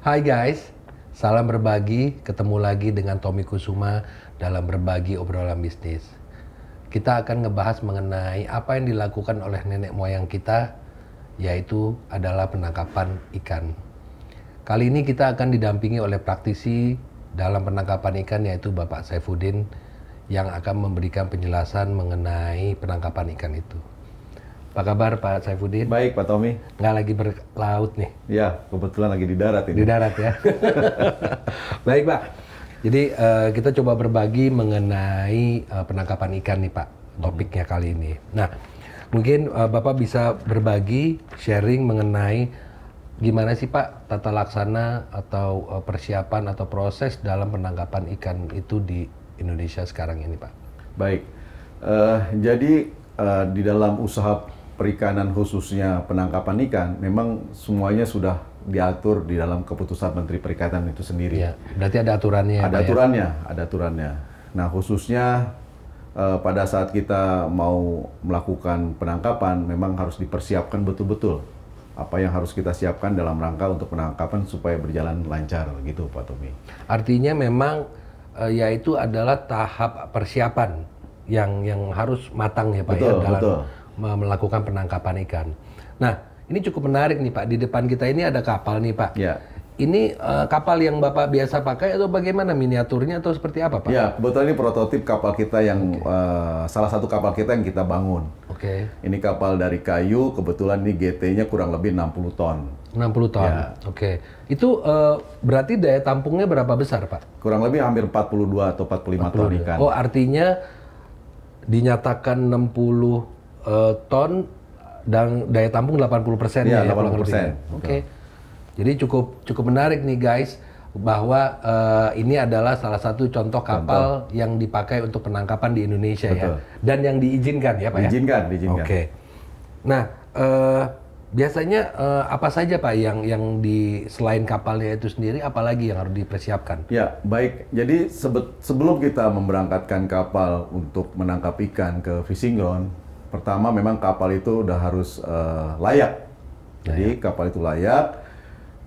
Hai guys, salam berbagi, ketemu lagi dengan Tommy Kusuma dalam berbagi obrolan bisnis. Kita akan ngebahas mengenai apa yang dilakukan oleh nenek moyang kita, yaitu adalah penangkapan ikan. Kali ini kita akan didampingi oleh praktisi dalam penangkapan ikan yaitu Bapak Saifuddin yang akan memberikan penjelasan mengenai penangkapan ikan itu. Apa kabar Pak Saifuddin? Baik Pak Tommy. Nggak lagi berlaut nih? Ya, kebetulan lagi di darat ini. Di darat ya. Baik Pak. Jadi uh, kita coba berbagi mengenai uh, penangkapan ikan nih Pak, topiknya kali ini. Nah, mungkin uh, Bapak bisa berbagi sharing mengenai gimana sih Pak tata laksana atau uh, persiapan atau proses dalam penangkapan ikan itu di Indonesia sekarang ini Pak. Baik, uh, jadi uh, di dalam usaha perikanan khususnya penangkapan ikan memang semuanya sudah diatur di dalam keputusan Menteri Perikanan itu sendiri. Ya, berarti ada aturannya. Ya, ada ya, aturannya, ya? ada aturannya. Nah khususnya eh, pada saat kita mau melakukan penangkapan memang harus dipersiapkan betul-betul apa yang harus kita siapkan dalam rangka untuk penangkapan supaya berjalan lancar gitu Pak Tommy. Artinya memang eh, yaitu adalah tahap persiapan yang yang harus matang ya Pak ya, betul, ya dalam betul melakukan penangkapan ikan. Nah, ini cukup menarik nih Pak. Di depan kita ini ada kapal nih Pak. Ya. Ini uh, kapal yang Bapak biasa pakai atau bagaimana miniaturnya atau seperti apa Pak? Ya, kebetulan ini prototip kapal kita yang okay. uh, eh, salah satu kapal kita yang kita bangun. Oke. Okay. Ini kapal dari kayu, kebetulan ini GT-nya kurang lebih 60 ton. 60 ton. Ya. Oke. Okay. Itu uh, berarti daya tampungnya berapa besar, Pak? Kurang lebih hampir 42 atau 45 42. ton ikan. Oh, artinya dinyatakan 60 Eh, ton dan daya tampung 80 persen iya, ya, ya 80 persen. Oke. Okay. Jadi cukup cukup menarik nih guys bahwa uh, ini adalah salah satu contoh kapal contoh. yang dipakai untuk penangkapan di Indonesia ya. Betul. ya dan yang diizinkan ya pak diizinkan, ya. Diizinkan, diizinkan. Oke. Okay. Nah uh, biasanya uh, apa saja pak yang yang di selain kapalnya itu sendiri apalagi yang harus dipersiapkan? Ya baik. Jadi sebelum kita memberangkatkan kapal untuk menangkap ikan ke fishing ground Pertama memang kapal itu udah harus uh, layak. Jadi layak. kapal itu layak.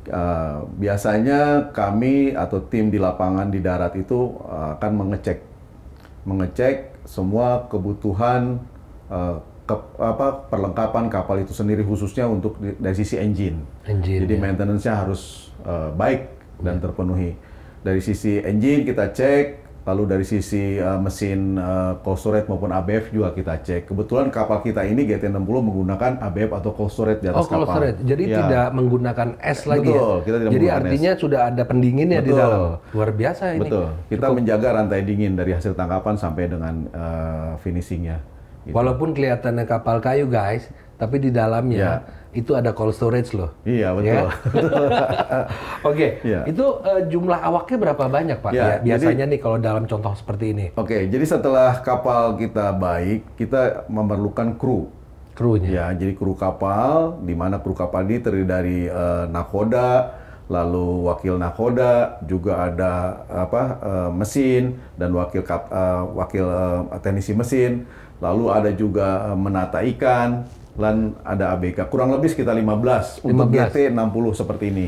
Uh, biasanya kami atau tim di lapangan di darat itu uh, akan mengecek mengecek semua kebutuhan uh, ke, apa perlengkapan kapal itu sendiri khususnya untuk di, dari sisi engine. engine Jadi ya. maintenance-nya harus uh, baik dan ya. terpenuhi. Dari sisi engine kita cek Lalu dari sisi uh, mesin uh, cold storage maupun ABF juga kita cek. Kebetulan kapal kita ini GT60 menggunakan ABF atau cold storage di atas oh, kapal. Storage. Jadi ya. tidak menggunakan es lagi ya? Betul, ya. Kita tidak Jadi artinya es. sudah ada pendinginnya Betul. di dalam. Luar biasa ini. Betul. Kita Cukup. menjaga rantai dingin dari hasil tangkapan sampai dengan uh, finishingnya. Gitu. Walaupun kelihatannya kapal kayu guys, tapi di dalamnya ya itu ada cold storage loh. Iya ya. betul. Ya? Oke, okay. Iya. yeah. itu uh, jumlah awaknya berapa banyak pak? ya, ya biasanya jadi, nih kalau dalam contoh seperti ini. Oke, okay, jadi setelah kapal kita baik, kita memerlukan kru. Krunya. Ya, jadi kru kapal, di mana kru kapal ini terdiri dari uh, nakoda, lalu wakil nakoda, juga ada apa uh, mesin dan wakil kap, uh, wakil uh, teknisi mesin, lalu ada juga menata ikan dan ada ABK. Kurang lebih sekitar 15. 15. Untuk GT 60 seperti ini.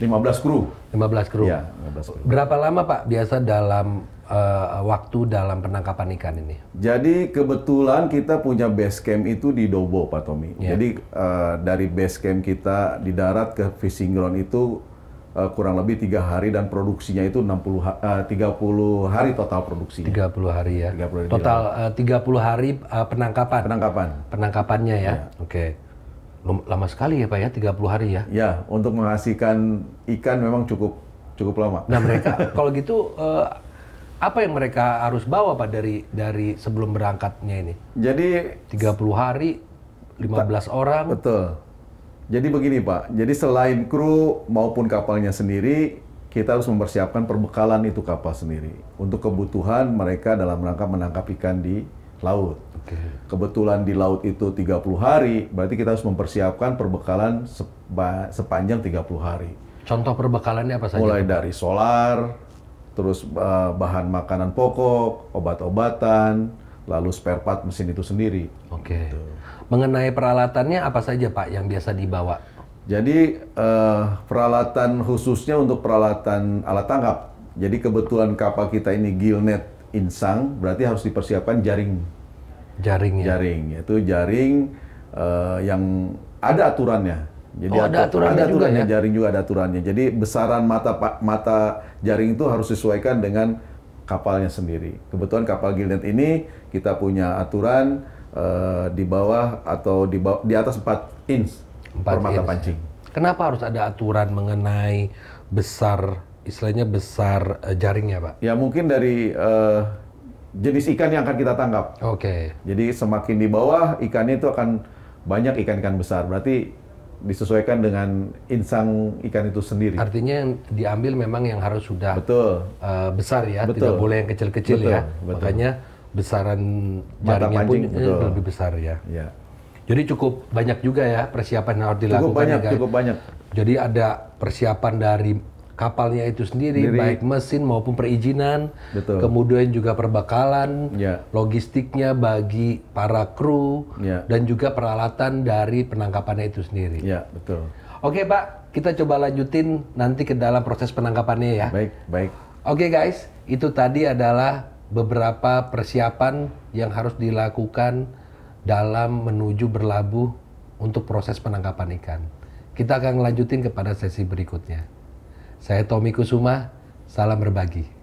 15 kru. 15 kru. Ya, 15 kru. Berapa lama Pak biasa dalam uh, waktu dalam penangkapan ikan ini? Jadi kebetulan kita punya base camp itu di Dobo Pak Tommy. Yeah. Jadi uh, dari base camp kita di darat ke fishing ground itu Eh, kurang lebih tiga hari dan produksinya itu 60 ha eh, tiga 30 hari total produksinya. 30 hari ya. 30 hari total uh, 30 hari uh, penangkapan. Penangkapan. Penangkapannya ya. ya. Oke. Okay. Lama sekali ya Pak ya 30 hari ya. Ya, untuk menghasilkan ikan memang cukup cukup lama. Nah, mereka kalau gitu uh, apa yang mereka harus bawa Pak dari dari sebelum berangkatnya ini? Jadi 30 hari 15 orang. Betul jadi begini Pak, jadi selain kru maupun kapalnya sendiri, kita harus mempersiapkan perbekalan itu kapal sendiri untuk kebutuhan mereka dalam rangka menangkap ikan di laut. Okay. Kebetulan di laut itu 30 hari, berarti kita harus mempersiapkan perbekalan sepa, sepanjang 30 hari. Contoh perbekalannya apa saja? Mulai dari solar, terus eh, bahan makanan pokok, obat-obatan, lalu spare part mesin itu sendiri. Oke. Okay. Gitu. Mengenai peralatannya apa saja Pak yang biasa dibawa? Jadi uh, peralatan khususnya untuk peralatan alat tangkap. Jadi kebetulan kapal kita ini gillnet insang, berarti harus dipersiapkan jaring. Jaring ya. Jaring, yaitu jaring uh, yang ada aturannya. Jadi oh, ada aturannya, ada aturannya juga ya? jaring juga ada aturannya. Jadi besaran mata mata jaring itu harus disesuaikan dengan kapalnya sendiri. Kebetulan kapal Gilead ini kita punya aturan uh, di bawah atau di, bawah, di atas 4 inch 4 mata inch. pancing. Kenapa harus ada aturan mengenai besar, istilahnya besar uh, jaringnya Pak? Ya mungkin dari uh, jenis ikan yang akan kita tangkap. Oke. Okay. Jadi semakin di bawah, ikannya itu akan banyak ikan-ikan besar. Berarti disesuaikan dengan insang ikan itu sendiri. Artinya yang diambil memang yang harus sudah betul uh, besar ya, betul. tidak boleh yang kecil-kecil ya. Betul. Makanya besaran jaringnya pun eh, betul. lebih besar ya. ya. Jadi cukup banyak juga ya persiapan yang harus dilakukan. Cukup banyak, ya, kan? cukup banyak. Jadi ada persiapan dari kapalnya itu sendiri, sendiri, baik mesin maupun perizinan, Betul. kemudian juga perbekalan, ya. logistiknya bagi para kru ya. dan juga peralatan dari penangkapannya itu sendiri. Ya, betul. Oke Pak, kita coba lanjutin nanti ke dalam proses penangkapannya ya. Baik, baik. Oke guys, itu tadi adalah beberapa persiapan yang harus dilakukan dalam menuju berlabuh untuk proses penangkapan ikan. Kita akan lanjutin kepada sesi berikutnya. Saya Tommy Kusuma, salam berbagi.